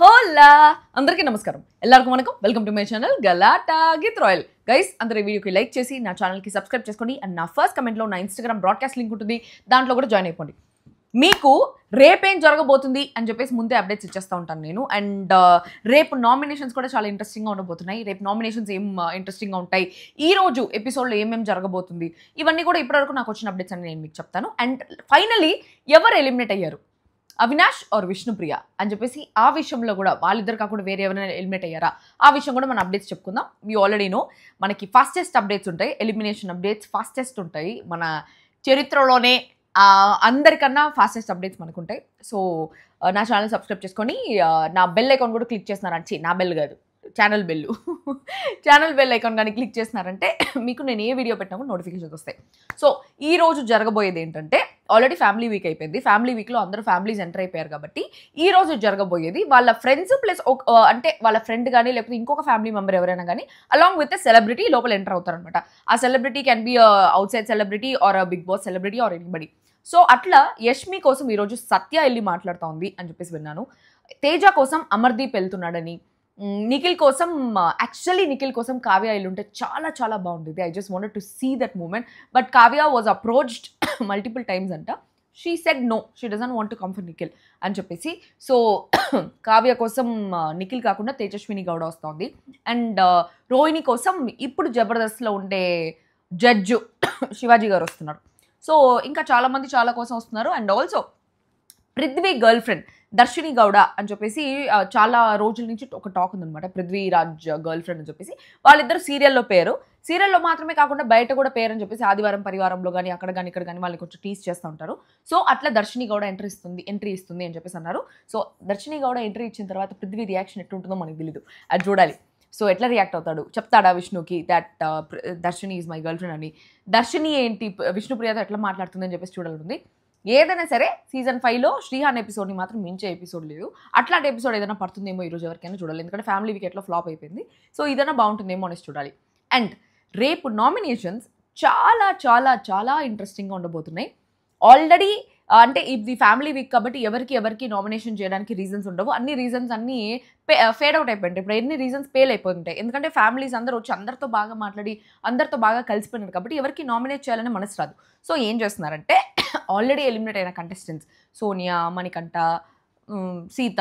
హోలా అందరికీ నమస్కారం ఎల్లరికి వనకం వెల్కమ్ టు మై ఛానల్ గలాటా గిత్ రాయల్ గైస్ అందరి వీడియోకి లైక్ చేసి నా ఛానల్కి సబ్స్క్రైబ్ చేసుకోండి అండ్ నా ఫస్ట్ కమెంట్లో నా ఇన్స్టాగ్రామ్ బ్రాడ్కాస్ట్ లింక్ ఉంటుంది దాంట్లో కూడా జాయిన్ అయిపోండి మీకు రేపేం జరగబోతుంది అని చెప్పేసి ముందే అప్డేట్స్ ఇచ్చేస్తూ ఉంటాను నేను అండ్ రేపు నామినేషన్స్ కూడా చాలా ఇంట్రెస్టింగ్గా ఉండబోతున్నాయి రేపు నామినేషన్స్ ఏం ఇంట్రెస్టింగ్గా ఉంటాయి ఈ రోజు ఎపిసోడ్లో ఏమేమి జరగబోతుంది ఇవన్నీ కూడా ఇప్పటివరకు నాకు వచ్చిన అప్డేట్స్ అని నేను మీకు చెప్తాను అండ్ ఫైనలీ ఎవరు ఎలిమినేట్ అయ్యారు అవినాష్ ఆర్ విష్ణుప్రియ అని చెప్పేసి ఆ విషయంలో కూడా వాళ్ళిద్దరు కాకుండా వేరే ఎవరైనా ఎలిమినేట్ అయ్యారా ఆ విషయం కూడా మనం అప్డేట్స్ చెప్పుకుందాం మీ ఆల్రెడీ నో మనకి ఫాస్టెస్ట్ అప్డేట్స్ ఉంటాయి ఎలిమినేషన్ అప్డేట్స్ ఫాస్టెస్ట్ ఉంటాయి మన చరిత్రలోనే అందరికన్నా ఫాస్టెస్ట్ అప్డేట్స్ మనకు ఉంటాయి సో నా ఛానల్ సబ్స్క్రైబ్ చేసుకొని నా బెల్ అకౌంట్ కూడా క్లిక్ అని నా బెల్ కాదు channel bell channel bell icon కానీ క్లిక్ చేసినారంటే మీకు నేను ఏ వీడియో పెట్టినా నోటిఫికేషన్స్ వస్తాయి సో ఈ రోజు జరగబోయేది ఏంటంటే ఆల్రెడీ ఫ్యామిలీ వీక్ అయిపోయింది ఫ్యామిలీ వీక్లో అందరూ ఫ్యామిలీస్ ఎంటర్ అయిపోయారు కాబట్టి ఈ రోజు జరగబోయేది వాళ్ళ ఫ్రెండ్స్ ప్లస్ అంటే వాళ్ళ ఫ్రెండ్ కానీ లేకపోతే ఇంకొక ఫ్యామిలీ మెంబర్ ఎవరైనా కానీ అలాంగ్ విత్ సెలబ్రిటీ లోపల ఎంటర్ అవుతారనమాట ఆ celebrity can be outside celebrity or Bigg Boss celebrity or anybody so అట్లా యష్మి కోసం ఈరోజు సత్య వెళ్ళి మాట్లాడుతోంది అని చెప్పేసి విన్నాను తేజ కోసం అమర్దీప్ వెళ్తున్నాడని నిఖిల్ కోసం యాక్చువల్లీ నిఖిల్ కోసం కావ్య ఉంటే చాలా చాలా బాగుండేది I just wanted to see that moment but Kavya was approached multiple times అంట she said no she doesn't want to come for Nikhil అని చెప్పేసి సో కావ్య కోసం నిఖిల్ కాకుండా తేజస్విని గౌడ వస్తుంది అండ్ రోహిణి కోసం ఇప్పుడు జబర్దస్త్లో ఉండే జడ్జు శివాజీ గారు వస్తున్నారు సో ఇంకా చాలామంది చాలా కోసం వస్తున్నారు and also Prithvi girlfriend Darshini Gowda అని చెప్పేసి చాలా రోజుల నుంచి ఒక టాక్ ఉందనమాట పృథ్వీరాజ్ గర్ల్ ఫ్రెండ్ అని చెప్పేసి వాళ్ళిద్దరు సీరియల్లో పేరు సీరియల్లో మాత్రమే కాకుండా బయట కూడా పేరు అని చెప్పేసి ఆదివారం పరివారంలో కానీ అక్కడ కానీ ఇక్కడ కానీ వాళ్ళని కొంచెం టీస్ చేస్తూ ఉంటారు సో అట్లా దర్శిని గౌడ ఎంట్రీ ఇస్తుంది ఎంట్రీ ఇస్తుంది అని చెప్పేసి అన్నారు సో దర్శిని గౌడ ఎంట్రీ ఇచ్చిన తర్వాత పృథ్వీ రియాక్షన్ ఎట్టుంటుందో మనకు తెలియదు అది చూడాలి సో ఎట్లా రియాక్ట్ అవుతాడు చెప్తాడా విష్ణుకి that Darshini is my girlfriend అని దర్శిని ఏంటి విష్ణుప్రియతో ఎట్లా మాట్లాడుతుందని చెప్పేసి చూడాలి ఏదైనా సరే సీజన్ ఫైవ్లో శ్రీహాన్ ఎపిసోడ్ని మాత్రం మించే ఎపిసోడ్ లేదు అట్లాంటి ఎపిసోడ్ ఏదైనా పడుతుందేమో ఈరోజు ఎవరికైనా చూడాలి ఎందుకంటే ఫ్యామిలీ వికెట్లో ఫ్లాప్ అయిపోయింది సో ఏదైనా బాగుంటుందేమో అనేసి చూడాలి అండ్ రేపు నామినేషన్స్ చాలా చాలా చాలా ఇంట్రెస్టింగ్గా ఉండబోతున్నాయి ఆల్రెడీ అంటే ఇది ఫ్యామిలీ వీక్ కాబట్టి ఎవరికి ఎవరికి నామినేషన్ చేయడానికి రీజన్స్ ఉండవు అన్ని రీజన్స్ అన్నీ పే ఫేడ్ అవుట్ అయిపోయింటాయి ఇప్పుడు ఎన్ని రీజన్స్ ఫెయిల్ అయిపోతుంటాయి ఎందుకంటే ఫ్యామిలీస్ అందరూ వచ్చి అందరితో బాగా మాట్లాడి అందరితో బాగా కలిసిపోయినారు కాబట్టి ఎవరికి నామినేట్ చేయాలని మనసు రాదు సో ఏం చేస్తున్నారంటే ఆల్రెడీ ఎలిమినేట్ అయిన కంటెస్టెంట్స్ సోనియా మణికంఠ సీత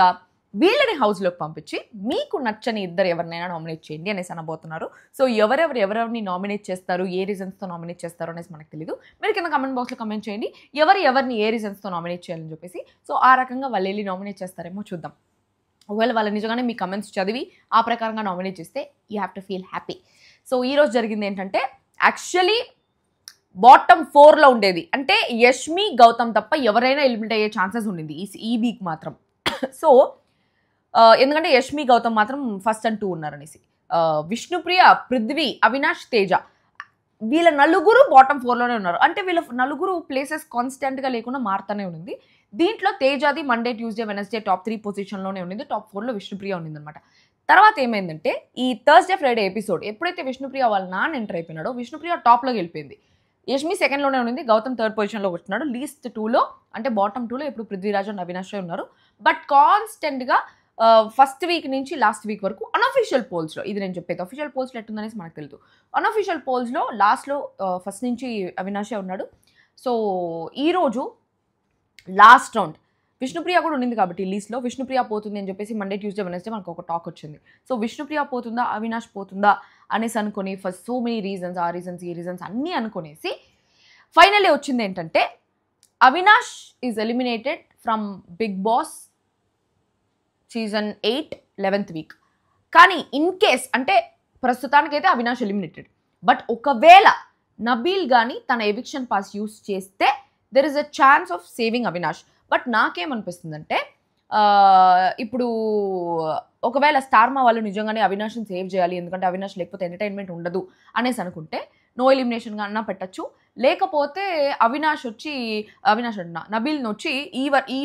వీళ్ళని హౌస్లోకి పంపించి మీకు నచ్చని ఇద్దరు ఎవరినైనా నామినేట్ చేయండి అనేసి అనబోతున్నారు సో ఎవరెవరు ఎవరెవరిని నామినేట్ చేస్తారు ఏ రీజన్స్తో నామినేట్ చేస్తారు అనేసి మనకు తెలియదు మీరు కింద కమెంట్ బాక్స్లో కమెంట్ చేయండి ఎవరు ఎవరిని ఏ రీజన్స్తో నామినేట్ చేయాలని చెప్పేసి సో ఆ రకంగా వాళ్ళు వెళ్ళి నామినేట్ చేస్తారేమో చూద్దాం ఒకవేళ వాళ్ళు నిజంగానే మీ కమెంట్స్ చదివి ఆ ప్రకారంగా నామినేట్ చేస్తే you have to feel happy so ఈరోజు జరిగింది ఏంటంటే యాక్చువల్లీ బాటమ్ ఫోర్లో ఉండేది అంటే యష్మి గౌతమ్ తప్ప ఎవరైనా ఎలిమినేట్ అయ్యే ఛాన్సెస్ ఉండింది ఈ ఈ వీక్ మాత్రం సో ఎందుకంటే యష్మి గౌతమ్ మాత్రం ఫస్ట్ అండ్ టూ ఉన్నారనేసి విష్ణుప్రియ పృథ్వీ అవినాష్ తేజ వీళ్ళ నలుగురు బాటమ్ ఫోర్లోనే ఉన్నారు అంటే వీళ్ళ నలుగురు ప్లేసెస్ కాన్స్టెంట్గా లేకుండా మారుతూనే ఉంది దీంట్లో తేజాది Monday Tuesday Wednesday top three పొజిషన్లోనే ఉండింది టాప్ ఫోర్లో విష్ణుప్రియ ఉండింది అనమాట తర్వాత ఏమైందంటే ఈ థర్స్డే ఫ్రైడే ఎపిసోడ్ ఎప్పుడైతే విష్ణుప్రియ వాళ్ళ నాన్న ఎంటర్ అయిపోయినాడో విష్ణుప్రియ టాప్లోకి వెళ్ళిపోయింది యష్మి సెకండ్లోనే ఉండింది గౌతమ్ థర్డ్ పొజిషన్లో వచ్చినాడు లీస్ట్ టూలో అంటే బాటమ్ టూలో ఇప్పుడు పృథ్వీరాజ్ అండ్ అవినాష్ ఉన్నారు బట్ కాన్స్టెంట్గా ఫస్ట్ వీక్ నుంచి లాస్ట్ వీక్ వరకు అన్అఫీషియల్ పోల్స్లో ఇది నేను చెప్పేది అఫీషియల్ పోల్స్లో ఎట్టుందనేసి మనకు తెలుసు అన్అఫీషియల్ పోల్స్లో లాస్ట్లో ఫస్ట్ నుంచి అవినాషే ఉన్నాడు సో ఈరోజు లాస్ట్ రౌండ్ విష్ణుప్రియ కూడా ఉండింది కాబట్టి లీస్ట్లో విష్ణుప్రియ పోతుంది అని చెప్పేసి మండే ట్యూస్డే వెనస్డే మనకు ఒక టాక్ వచ్చింది సో విష్ణుప్రియ పోతుందా అవినాష్ పోతుందా అనేసి అనుకుని ఫస్ట్ సో మెనీ రీజన్స్ ఆ రీజన్స్ ఈ రీజన్స్ అన్నీ అనుకునేసి ఫైనల్లీ వచ్చింది ఏంటంటే Avinash is eliminated from Bigg Boss season eight eleventh week కానీ ఇన్ కేస్ అంటే ప్రస్తుతానికైతే అవినాష్ ఎలిమినేటెడ్ బట్ ఒకవేళ నబీల్ కానీ తన ఎవిక్షన్ పాస్ యూస్ చేస్తే there is a chance of saving Avinash but నాకేమనిపిస్తుందంటే ఇప్పుడు ఒకవేళ స్టార్మా వాళ్ళు నిజంగానే అవినాష్ని సేవ్ చేయాలి ఎందుకంటే అవినాష్ లేకపోతే ఎంటర్టైన్మెంట్ ఉండదు అనేసి అనుకుంటే నో ఎలిమినేషన్ అన్నా పెట్టచ్చు లేకపోతే అవినాష్ వచ్చి అవినాష్ అంటున్నా నబీల్ని వచ్చి ఈ వర్ ఈ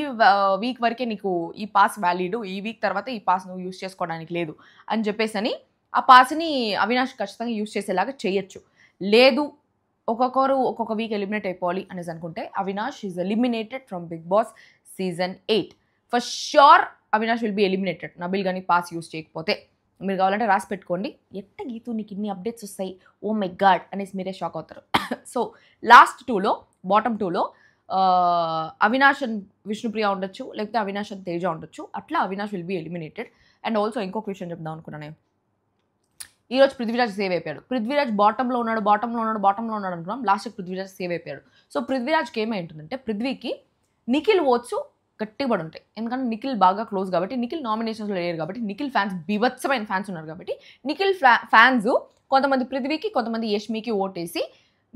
వీక్ వరకే నీకు ఈ పాస్ వ్యాలిడ్ ఈ వీక్ తర్వాత ఈ పాస్ నువ్వు యూస్ చేసుకోవడానికి లేదు అని చెప్పేసి అని ఆ పాస్ని అవినాష్ ఖచ్చితంగా యూస్ చేసేలాగా చేయొచ్చు లేదు ఒక్కొక్కరు ఒక్కొక్క వీక్ ఎలిమినేట్ అయిపోవాలి అనేసి అనుకుంటే Avinash is eliminated from Bigg Boss season eight for sure Avinash will be eliminated Nabil కానీ పాస్ యూస్ చేయకపోతే మీరు కావాలంటే రాసి పెట్టుకోండి ఎట్ట గీతూ నీకు ఇన్ని అప్డేట్స్ వస్తాయి ఓ మై గాడ్ అనేసి మీరే షాక్ అవుతారు సో లాస్ట్ టూలో బాటమ్ టూలో అవినాష్ అండ్ విష్ణుప్రియ ఉండొచ్చు లేకపోతే అవినాష్ అండ్ తేజ ఉండొచ్చు అట్లా Avinash will be eliminated and also ఇంకొక విషయం చెప్దాం అనుకున్నాను నేను ఈరోజు పృథ్వీరాజ్ సేవ్ అయిపోయాడు పృథ్వీరాజ్ బాటంలో ఉన్నాడు బాటంలో ఉన్నాడు బాటంలో ఉన్నాడు అంటున్నాం లాస్ట్ పృథ్వీరాజ్ సేవ్ అయిపోయాడు సో పృథ్వీరాజ్కి ఏమైంటుందంటే పృథ్వీకి నిఖిల్ ఓట్స్ గట్టిబడి ఉంటాయి ఎందుకంటే నిఖిల్ బాగా క్లోజ్ కాబట్టి నిఖిల్ నామినేషన్స్లో లేరు కాబట్టి నిఖిల్ ఫ్యాన్స్ బీభత్సమైన ఫ్యాన్స్ ఉన్నారు కాబట్టి నిఖిల్ ఫ్యాన్స్ కొంతమంది పృథ్వీకి కొంతమంది యష్మికి ఓటేసి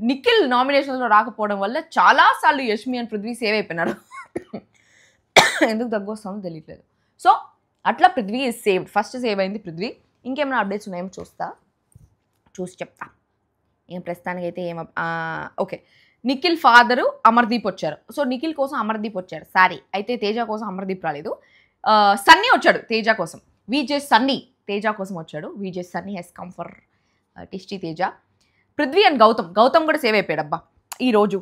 నిఖిల్ నామినేషన్స్లో రాకపోవడం వల్ల చాలాసార్లు యష్మి అండ్ పృథ్వీ సేవ్ అయిపోయినారు ఎందుకు వస్తామో తెలియట్లేదు సో అట్లా Prithvi is saved first save అయింది పృథ్వీ ఇంకేమైనా అప్డేట్స్ ఉన్నాయేమో చూస్తా చూసి చెప్తా ఏం అయితే ఏం ఓకే నిఖిల్ ఫాదరు అమర్దీప్ వచ్చారు సో నిఖిల్ కోసం అమర్దీప్ వచ్చాడు సారీ అయితే తేజ కోసం అమర్దీప్ రాలేదు సన్నీ వచ్చాడు తేజ కోసం విజే సన్నీ తేజ కోసం వచ్చాడు VJ Sunny he's come for టిస్టీ తేజ పృథ్వీ అండ్ గౌతమ్ గౌతమ్ కూడా సేవ్ అయిపోయాడు అబ్బా ఈరోజు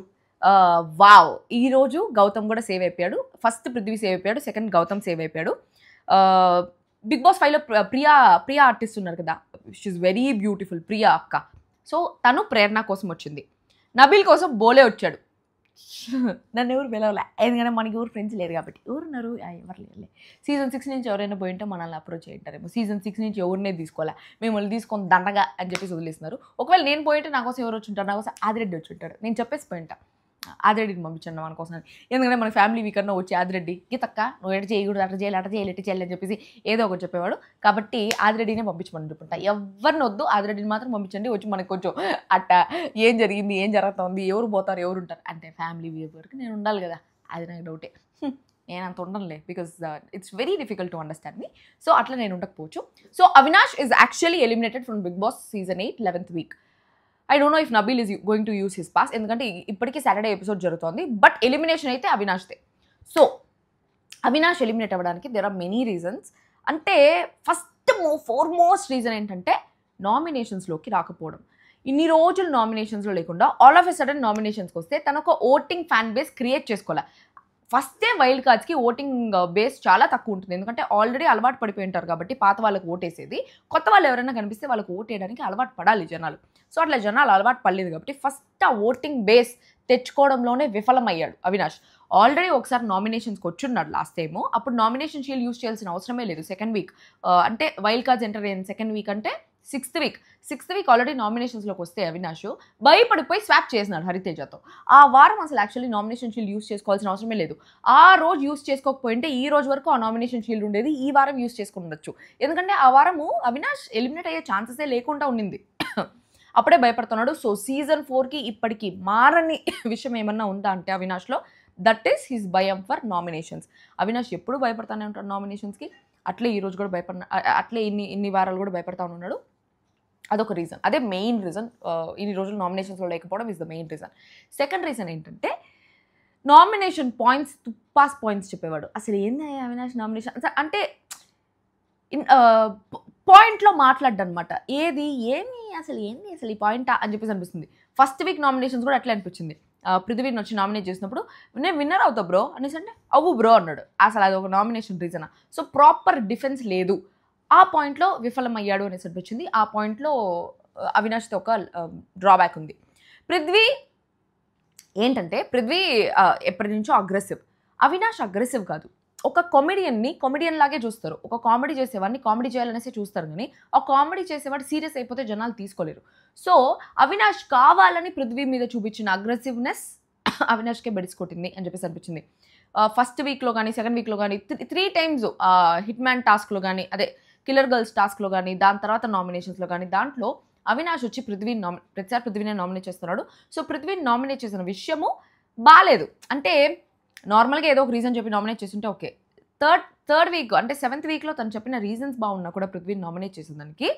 వావ్ ఈరోజు గౌతమ్ కూడా సేవ్ అయిపోయాడు ఫస్ట్ పృథ్వీ సేవ్ అయిపోయాడు సెకండ్ గౌతమ్ సేవ్ అయిపోయాడు బిగ్ బాస్ ఫైవ్లో ప్రియా ప్రియా ఆర్టిస్ట్ ఉన్నారు కదా షీఈ్ వెరీ బ్యూటిఫుల్ ప్రియా అక్క సో తను ప్రేరణ కోసం వచ్చింది నబీల్ కోసం బోలే వచ్చాడు నన్ను ఎవరు పిలవలే ఎందుకంటే మనకి ఎవరు ఫ్రెండ్స్ లేరు కాబట్టి ఎవరున్నారు ఎవరు లేరులే సీజన్ సిక్స్ నుంచి ఎవరైనా పోయింటే మనల్ని అప్రోచ్ అయ్యారేమో సీజన్ సిక్స్ నుంచి ఎవరినే తీసుకోలే మిమ్మల్ని తీసుకొని దండగా అని చెప్పేసి వదిలేస్తున్నారు ఒకవేళ నేను పోయింటే నా కోసం ఎవరు వచ్చి ఉంటారు నా కోసం ఆదిరెడ్డి వచ్చి ఉంటాడు నేను చెప్పేసి పోయింటా ఆదిరెడ్డికి పంపించండి మన కోసం ఎందుకంటే మన ఫ్యామిలీ వీకర్నో వచ్చి ఆదిరెడ్డి గీతక్క నువ్వు ఎట చేయకూడదు అట్ట చేయాలి అట చేయాలి ఎట్ట చేయాలి అని చెప్పేసి ఏదో ఒకటి చెప్పేవాడు కాబట్టి ఆదిరెడ్డినే పంపించమని చెప్పుకుంటా ఎవరిని వద్దు ఆదిరెడ్డిని మాత్రం పంపించండి వచ్చి మనకు కొంచెం అట్ట ఏం జరిగింది ఏం జరుగుతుంది ఎవరు పోతారు ఎవరు ఉంటారు అంటే ఫ్యామిలీ వరకు నేను ఉండాలి కదా అది నాకు డౌటే నేను అంత ఉండనులే because it's very difficult to understand me so అట్లా నేను ఉండకపోవచ్చు so Avinash is actually eliminated from Bigg Boss season eight eleventh week I don't know if Nabeel is going to use his pass ఎందుకంటే ఇప్పటికీ సాటర్డే ఎపిసోడ్ జరుగుతోంది but elimination అయితే అవినాష్దే so Avinash eliminate అవ్వడానికి there are many reasons అంటే first mo most reason ఏంటంటే నామినేషన్స్లోకి రాకపోవడం ఇన్ని రోజులు నామినేషన్స్లో లేకుండా ఆల్ ఆఫ్ ఎ సడన్ నామినేషన్స్కి వస్తే తన ఒక ఓటింగ్ ఫ్యాన్ బేస్ క్రియేట్ చేసుకోవాలి ఫస్టే వైల్డ్ కార్డ్స్కి ఓటింగ్ బేస్ చాలా తక్కువ ఉంటుంది ఎందుకంటే ఆల్రెడీ అలవాటు పడిపోయి ఉంటారు కాబట్టి పాత వాళ్ళకి ఓటేసేది కొత్త వాళ్ళు ఎవరైనా కనిపిస్తే వాళ్ళకి ఓటేయడానికి అలవాటు పడాలి జనాలు సో అట్లా జనాలు అలవాటు పడలేదు కాబట్టి ఫస్ట్ ఆ ఓటింగ్ బేస్ తెచ్చుకోవడంలోనే విఫలమయ్యాడు అవినాష్ ఆల్రెడీ ఒకసారి నామినేషన్స్కి వచ్చున్నాడు లాస్ట్ టైము అప్పుడు నామినేషన్ షీల్ యూజ్ చేయాల్సిన అవసరమే లేదు సెకండ్ వీక్ అంటే వైల్డ్ కార్డ్స్ ఎంటర్ అయిన సెకండ్ వీక్ అంటే sixth week sixth week already నామినేషన్స్లోకి వస్తే అవినాష్ భయపడిపోయి స్వాప్ చేసినాడు హరితేజతో ఆ వారం అసలు యాక్చువల్లీ నామినేషన్ షీల్డ్ యూస్ చేసుకోవాల్సిన అవసరమే లేదు ఆ రోజు యూస్ చేసుకోకపోయింటే ఈ రోజు వరకు ఆ నామినేషన్ షీల్డ్ ఉండేది ఈ వారం యూస్ చేసుకుండొచ్చు ఎందుకంటే ఆ వారము అవినాష్ ఎలిమినేట్ అయ్యే ఛాన్సెసే లేకుండా ఉండింది అప్పుడే భయపడుతున్నాడు సో సీజన్ ఫోర్కి ఇప్పటికీ మారని విషయం ఏమన్నా ఉందా అంటే అవినాష్లో దట్ ఈస్ హిస్ భయం ఫర్ నామినేషన్స్ అవినాష్ ఎప్పుడు భయపడతానే ఉంటాడు నామినేషన్స్కి అట్లే ఈరోజు కూడా భయపడిన అట్లే ఇన్ని ఇన్ని వారాలు కూడా భయపడతా ఉన్నాడు అదొక రీజన్ అదే మెయిన్ రీజన్ ఇన్ని రోజులు నామినేషన్స్లో లేకపోవడం is the main reason second reason ఏంటంటే నామినేషన్ పాయింట్స్ తుప్పాస్ పాయింట్స్ చెప్పేవాడు అసలు ఏంది అవినాష్ నామినేషన్ అంటే పాయింట్లో అనమాట ఏది ఏమి అసలు ఏంది అసలు ఈ పాయింటా అని చెప్పేసి అనిపిస్తుంది ఫస్ట్ వీక్ నామినేషన్స్ కూడా అట్లా అనిపించింది పృథ్వీని వచ్చి నామినేట్ చేసినప్పుడు నేను విన్నర్ అవుతా బ్రో అనేసి అంటే అవ్వు బ్రో అన్నాడు అసలు అది ఒక నామినేషన్ రీజనా సో ప్రాపర్ డిఫెన్స్ లేదు ఆ పాయింట్లో విఫలమయ్యాడు అనేసి అనిపించింది ఆ పాయింట్లో అవినాష్తో ఒక డ్రాబ్యాక్ ఉంది పృథ్వీ ఏంటంటే పృథ్వీ ఎప్పటి నుంచో అగ్రెసివ్ అవినాష్ అగ్రెసివ్ కాదు ఒక కామెడియన్ని కామెడియన్ లాగే చూస్తారు ఒక కామెడీ చేసేవాడిని కామెడీ చేయాలనేసి చూస్తారు కానీ ఆ కామెడీ చేసేవాడు సీరియస్ అయిపోతే జనాలు తీసుకోలేరు సో అవినాష్ కావాలని పృథ్వీ మీద చూపించిన అగ్రెసివ్నెస్ అవినాష్కే బెడిసికొట్టింది అని చెప్పేసి అనిపించింది ఫస్ట్ వీక్లో కానీ సెకండ్ వీక్లో కానీ త్రీ టైమ్స్ హిట్ మ్యాన్ టాస్క్లో కానీ అదే కిల్లర్ గర్ల్స్ టాస్క్లో కానీ దాని తర్వాత నామినేషన్స్లో కానీ దాంట్లో అవినాష్ వచ్చి పృథ్వీని నామి ప్రతిసారి పృథ్వీనే నామినేట్ చేస్తున్నాడు సో పృథ్వీని నామినేట్ చేసిన విషయము బాగాలేదు అంటే నార్మల్గా ఏదో ఒక రీజన్ చెప్పి నామినేట్ చేస్తుంటే ఓకే థర్డ్ థర్డ్ వీక్ అంటే సెవెంత్ వీక్లో తను చెప్పిన రీజన్స్ బాగున్నా కూడా పృథ్వీని నామినేట్ చేసిన దానికి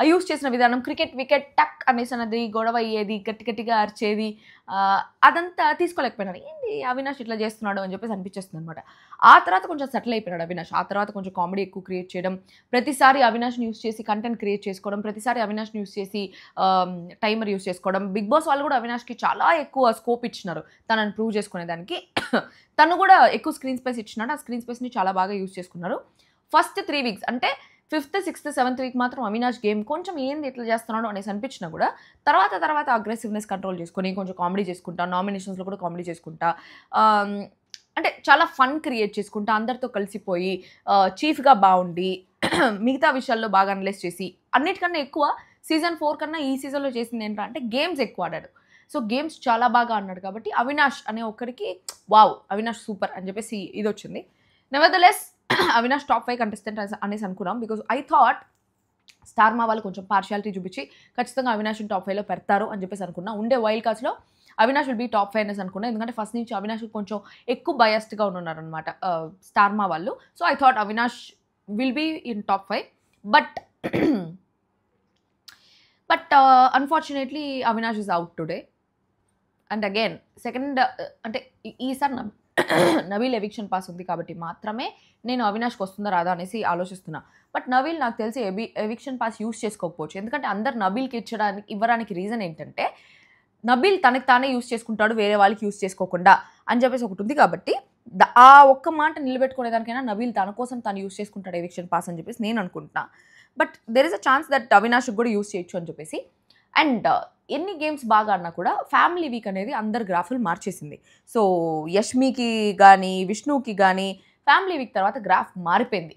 ఆ యూస్ చేసిన విధానం క్రికెట్ వికెట్ టక్ అనేసి అన్నది గొడవ అయ్యేది గట్టి గట్టిగా అరిచేది అదంతా తీసుకోలేకపోయినాడు ఏంటి అవినాష్ ఇట్లా చేస్తున్నాడు అని చెప్పేసి అనిపించేస్తుంది అనమాట ఆ తర్వాత కొంచెం సెటిల్ అయిపోయినాడు అవినాష్ ఆ తర్వాత కొంచెం కామెడీ ఎక్కువ క్రియేట్ చేయడం ప్రతిసారి అవినాష్ యూస్ చేసి కంటెంట్ క్రియేట్ చేసుకోవడం ప్రతిసారి అవినాష్ యూస్ చేసి టైమర్ యూస్ చేసుకోవడం బిగ్ బాస్ వాళ్ళు కూడా అవినాష్కి చాలా ఎక్కువ స్కోప్ ఇచ్చినారు తనని ప్రూవ్ చేసుకునేదానికి తను కూడా ఎక్కువ స్క్రీన్ స్పేస్ ఇచ్చినాడు ఆ స్క్రీన్ స్పేస్ని చాలా బాగా యూస్ చేసుకున్నారు ఫస్ట్ త్రీ వీక్స్ అంటే ఫిఫ్త్ సిక్స్త్ సెవెంత్ వీక్ మాత్రం అవినాష్ గేమ్ కొంచెం ఏంది ఎట్లా చేస్తున్నాడు అనేసి అనిపించినా కూడా తర్వాత తర్వాత అగ్రెసివ్నెస్ కంట్రోల్ చేసుకొని కొంచెం కామెడీ చేసుకుంటా నామినేషన్స్లో కూడా కామెడీ చేసుకుంటా అంటే చాలా ఫన్ క్రియేట్ చేసుకుంటా అందరితో కలిసిపోయి చీఫ్గా బాగుండి మిగతా విషయాల్లో బాగా అనలైజ్ చేసి అన్నిటికన్నా ఎక్కువ సీజన్ ఫోర్ కన్నా ఈ సీజన్లో చేసింది ఏంటంటే గేమ్స్ ఎక్కువ ఆడాడు సో గేమ్స్ చాలా బాగా అన్నాడు కాబట్టి అవినాష్ అనే ఒక్కరికి వావ్ అవినాష్ సూపర్ అని చెప్పేసి ఇది వచ్చింది nevertheless Avinash top five contestant అనేసి అనుకున్నాం బికాజ్ ఐ థాట్ స్టార్ మా వాళ్ళు కొంచెం పార్షియాలిటీ చూపించి ఖచ్చితంగా అవినాష్ని టాప్ ఫైవ్లో పెడతారు అని చెప్పేసి అనుకున్నా ఉండే వైల్డ్ కార్డ్స్లో Avinash will be top five అనేసి అనుకున్నా ఎందుకంటే ఫస్ట్ నుంచి అవినాష్ కొంచెం ఎక్కువ బయస్డ్గా ఉన్నారనమాట స్టార్మా వాళ్ళు so I thought Avinash will be in top five but but unfortunately Avinash is out today and again second అంటే ఈసారి నవీల్ ఎవిక్షన్ పాస్ ఉంది కాబట్టి మాత్రమే నేను అవినాష్కి వస్తుందా రాదా అనేసి ఆలోచిస్తున్నా బట్ నవీల్ నాకు తెలిసి ఎవి ఎవిక్షన్ పాస్ యూస్ చేసుకోకపోవచ్చు ఎందుకంటే అందరు నబీల్కి ఇచ్చడానికి ఇవ్వడానికి రీజన్ ఏంటంటే నబీల్ తనకు తానే యూస్ చేసుకుంటాడు వేరే వాళ్ళకి యూస్ చేసుకోకుండా అని చెప్పేసి ఒకటి ఉంది కాబట్టి ఆ ఒక్క మాట నిలబెట్టుకునేదానికైనా నబీల్ తన కోసం తను యూస్ చేసుకుంటాడు ఎవిక్షన్ పాస్ అని చెప్పేసి నేను అనుకుంటున్నా but there is a chance that అవినాష్కి కూడా యూస్ చేయొచ్చు అని చెప్పేసి అండ్ ఎన్ని గేమ్స్ బాగా ఆడినా కూడా ఫ్యామిలీ వీక్ అనేది అందరు గ్రాఫులు మార్చేసింది సో యష్మికి కానీ విష్ణుకి కానీ ఫ్యామిలీ వీక్ తర్వాత గ్రాఫ్ మారిపోయింది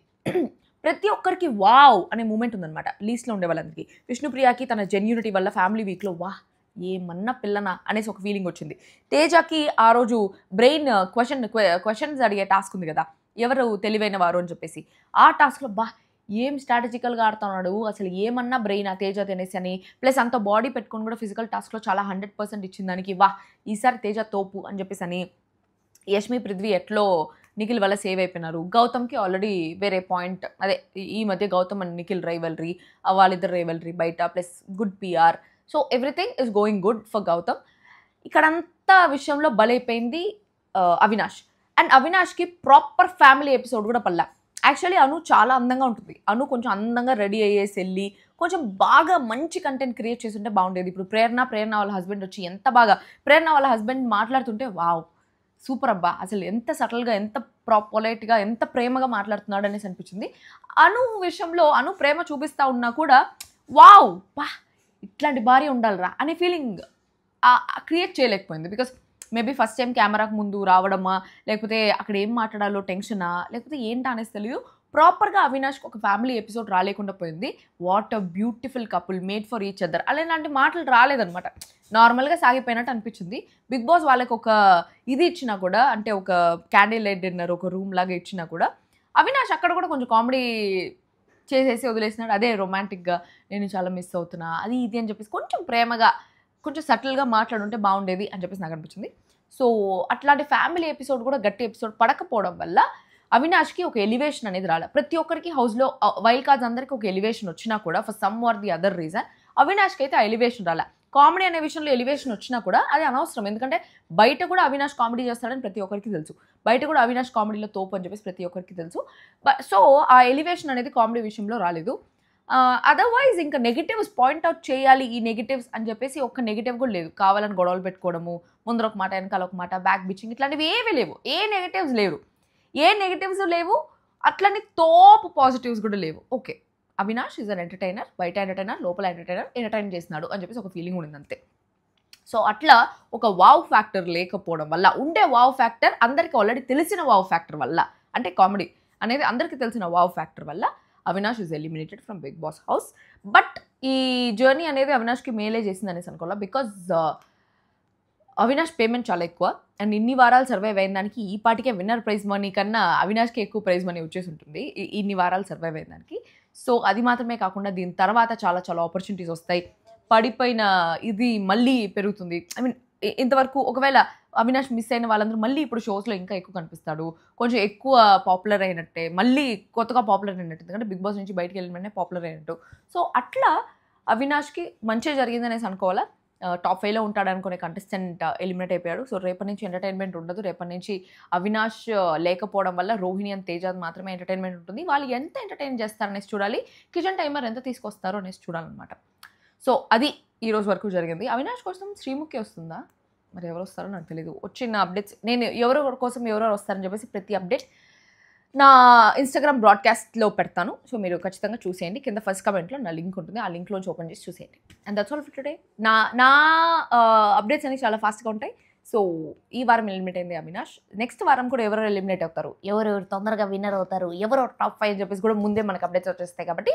ప్రతి ఒక్కరికి వావ్ అనే మూమెంట్ ఉందన్నమాట లీస్ట్లో ఉండే వాళ్ళందరికీ విష్ణుప్రియాకి తన జెన్యూనిటీ వల్ల ఫ్యామిలీ వీక్లో వా ఏమన్నా పిల్లనా అనేసి ఒక ఫీలింగ్ వచ్చింది తేజకి ఆ రోజు బ్రెయిన్ క్వశ్చన్ క్వశ్చన్స్ అడిగే టాస్క్ ఉంది కదా ఎవరు తెలివైన వారు అని చెప్పేసి ఆ టాస్క్లో బా ఏం స్ట్రాటజికల్గా ఆడుతున్నాడు అసలు ఏమన్నా బ్రెయిన్ ఆ తేజ తినేసి అని ప్లస్ అంత బాడీ పెట్టుకుని కూడా ఫిజికల్ టాస్క్లో చాలా హండ్రెడ్ పర్సెంట్ ఇచ్చింది దానికి వా ఈసారి తేజ తోపు అని చెప్పేసి అని యష్మి పృథ్వీ ఎట్లో నిఖిల్ వల్ల సేవ్ అయిపోయినారు గౌతమ్కి ఆల్రెడీ వేరే పాయింట్ అదే ఈ మధ్య గౌతమ్ అండ్ నిఖిల్ రైవల్రీ వాళ్ళిద్దరు రైవల్రీ బయట plus good PR so everything is going good for Gautam ఇక్కడంతా విషయంలో బలైపోయింది అవినాష్ అండ్ అవినాష్కి ప్రాపర్ ఫ్యామిలీ ఎపిసోడ్ కూడా పల్లా యాక్చువల్లీ అను చాలా అందంగా ఉంటుంది అను కొంచెం అందంగా రెడీ అయ్యేసి వెళ్ళి కొంచెం బాగా మంచి కంటెంట్ క్రియేట్ చేస్తుంటే బాగుండేది ఇప్పుడు ప్రేరణ ప్రేరణ వాళ్ళ హస్బెండ్ వచ్చి ఎంత బాగా ప్రేరణ వాళ్ళ హస్బెండ్ మాట్లాడుతుంటే వావ్ సూపర్ అబ్బా అసలు ఎంత సటల్గా ఎంత ప్రా పొలైట్గా ఎంత ప్రేమగా మాట్లాడుతున్నాడు అనేసి అనిపించింది అను విషయంలో అను ప్రేమ చూపిస్తూ ఉన్నా కూడా వావ్ బా ఇట్లాంటి భార్య ఉండాలిరా అనే ఫీలింగ్ క్రియేట్ చేయలేకపోయింది బికాస్ మేబీ ఫస్ట్ టైం కెమెరాకు ముందు రావడమా లేకపోతే అక్కడ ఏం మాట్లాడాలో టెన్షనా లేకపోతే ఏంటా అనేసి తెలియదు ప్రాపర్గా అవినాష్కి ఒక ఫ్యామిలీ ఎపిసోడ్ రాలేకుండా పోయింది what a beautiful couple made for each other అలాంటి మాటలు రాలేదనమాట నార్మల్గా సాగిపోయినట్టు అనిపించింది బిగ్ బాస్ వాళ్ళకి ఒక ఇది ఇచ్చినా కూడా అంటే ఒక క్యాండిల్ లైట్ డిన్నర్ ఒక రూమ్ లాగా ఇచ్చినా కూడా అవినాష్ అక్కడ కూడా కొంచెం కామెడీ చేసేసి వదిలేసినాడు అదే రొమాంటిక్గా నేను చాలా మిస్ అవుతున్నా అది ఇది అని చెప్పేసి కొంచెం ప్రేమగా కొంచెం సటిల్గా మాట్లాడుంటే బాగుండేది అని చెప్పేసి నాకు అనిపించింది సో అట్లాంటి ఫ్యామిలీ ఎపిసోడ్ కూడా గట్టి ఎపిసోడ్ పడకపోవడం వల్ల అవినాష్కి ఒక ఎలివేషన్ అనేది రాలే ప్రతి ఒక్కరికి హౌస్లో వైల్ కార్డ్స్ అందరికీ ఒక ఎలివేషన్ వచ్చినా కూడా for some or the other reason అవినాష్కి అయితే ఆ ఎలివేషన్ రాలే కామెడీ అనే విషయంలో ఎలివేషన్ వచ్చినా కూడా అది అనవసరం ఎందుకంటే బయట కూడా అవినాష్ కామెడీ చేస్తాడని ప్రతి ఒక్కరికి తెలుసు బయట కూడా అవినాష్ కామెడీలో తోపు అని చెప్పేసి ప్రతి ఒక్కరికి తెలుసు సో ఆ ఎలివేషన్ అనేది కామెడీ విషయంలో రాలేదు అదర్వైజ్ ఇంకా నెగిటివ్స్ పాయింట్అవుట్ చేయాలి ఈ నెగిటివ్స్ అని చెప్పేసి ఒక్క నెగిటివ్ కూడా లేవు కావాలని గొడవలు పెట్టుకోవడము ముందర ఒక మాట వెనకాల ఒక మాట బ్యాక్ బిచ్చింగ్ ఇట్లాంటివి ఏవి లేవు ఏ నెగిటివ్స్ లేవు ఏ నెగిటివ్స్ లేవు అట్లనే తోపు పాజిటివ్స్ కూడా లేవు okay Avinash is an entertainer బయట ఎంటర్టైనర్ లోపల ఎంటర్టైనర్ ఎంటర్టైన్ చేస్తున్నాడు అని చెప్పేసి ఒక ఫీలింగ్ ఉండింది అంతే సో అట్లా ఒక వావ్ ఫ్యాక్టర్ లేకపోవడం వల్ల ఉండే వావ్ ఫ్యాక్టర్ అందరికీ ఆల్రెడీ తెలిసిన వావ్ ఫ్యాక్టర్ వల్ల అంటే కామెడీ అనేది అందరికీ తెలిసిన వావ్ ఫ్యాక్టర్ వల్ల Avinash is eliminated from Bigg Boss house but ఈ జర్నీ అనేది అవినాష్కి మేలే చేసింది అనేసి అనుకోవాలి బికాజ్ uh, అవినాష్ పేమెంట్ చాలా ఎక్కువ అండ్ ఇన్ని వారాలు సర్వైవ్ అయిన దానికి ఈ పాటికే విన్నర్ ప్రైజ్ మనీ కన్నా అవినాష్కి ఎక్కువ ప్రైజ్ మనీ వచ్చేసి ఉంటుంది ఇన్ని వారాలు సర్వైవ్ అయిన దానికి సో అది మాత్రమే కాకుండా దీని తర్వాత చాలా చాలా ఆపర్చునిటీస్ వస్తాయి పడిపోయిన ఇది మళ్ళీ పెరుగుతుంది ఐ మీన్ ఇంతవరకు ఒకవేళ అవినాష్ మిస్ అయిన వాళ్ళందరూ మళ్ళీ ఇప్పుడు షోస్లో ఇంకా ఎక్కువ కనిపిస్తాడు కొంచెం ఎక్కువ పాపులర్ అయినట్టే మళ్ళీ కొత్తగా పాపులర్ అయినట్టు ఎందుకంటే బిగ్ బాస్ నుంచి బయటకు వెళ్ళిన పాపులర్ అయినట్టు సో అట్లా అవినాష్కి మంచిగా జరిగిందనేసి అనుకోవాలా టాప్ ఫైవ్లో ఉంటాడు అనుకునే కంటెస్టెంట్ ఎలిమినేట్ అయిపోయాడు సో రేపటి నుంచి ఎంటర్టైన్మెంట్ ఉండదు రేపటి నుంచి అవినాష్ లేకపోవడం వల్ల రోహిణి అండ్ తేజాద్ మాత్రమే ఎంటర్టైన్మెంట్ ఉంటుంది వాళ్ళు ఎంత ఎంటర్టైన్ చేస్తారనేసి చూడాలి కిచెన్ టైమర్ ఎంత తీసుకొస్తారో అనేసి చూడాలన్నమాట సో అది ఈరోజు వరకు జరిగింది అవినాష్ కోసం శ్రీముఖి వస్తుందా మరి ఎవరు వస్తారో నాకు తెలియదు వచ్చిన అప్డేట్స్ నేను ఎవరు కోసం ఎవరెవరు వస్తారని చెప్పేసి ప్రతి అప్డేట్ నా ఇన్స్టాగ్రామ్ బ్రాడ్కాస్ట్లో పెడతాను సో మీరు ఖచ్చితంగా చూసేయండి కింద ఫస్ట్ కమెంట్లో నా లింక్ ఉంటుంది ఆ లింక్లో ఓపెన్ చేసి చూసేయండి and that's all for today నా నా అప్డేట్స్ అనేవి చాలా ఫాస్ట్గా ఉంటాయి సో ఈ వారం ఎలిమినేట్ అయింది అవినాష్ నెక్స్ట్ వారం కూడా ఎవరు ఎలిమినేట్ అవుతారు ఎవరెవరు తొందరగా విన్నర్ అవుతారు ఎవరు టాప్ ఫైవ్ అని చెప్పేసి కూడా ముందే మనకు అప్డేట్స్ వచ్చేస్తాయి కాబట్టి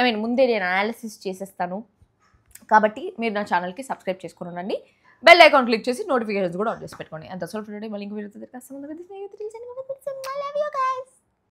ఐ మీన్ ముందే నేను అనాలిసిస్ చేసేస్తాను కాబట్టి మీరు నా ఛానల్కి సబ్స్క్రైబ్ చేసుకుని ఉండండి బెల్ అకౌంట్ క్లిక్ చేసి నోటిఫికేషన్స్ కూడా ఆన్ చేసి పెట్టుకోండి అంత సోల్ ఫ్రెండ్ మళ్ళీ ఇంకో వీడియో తిరిగి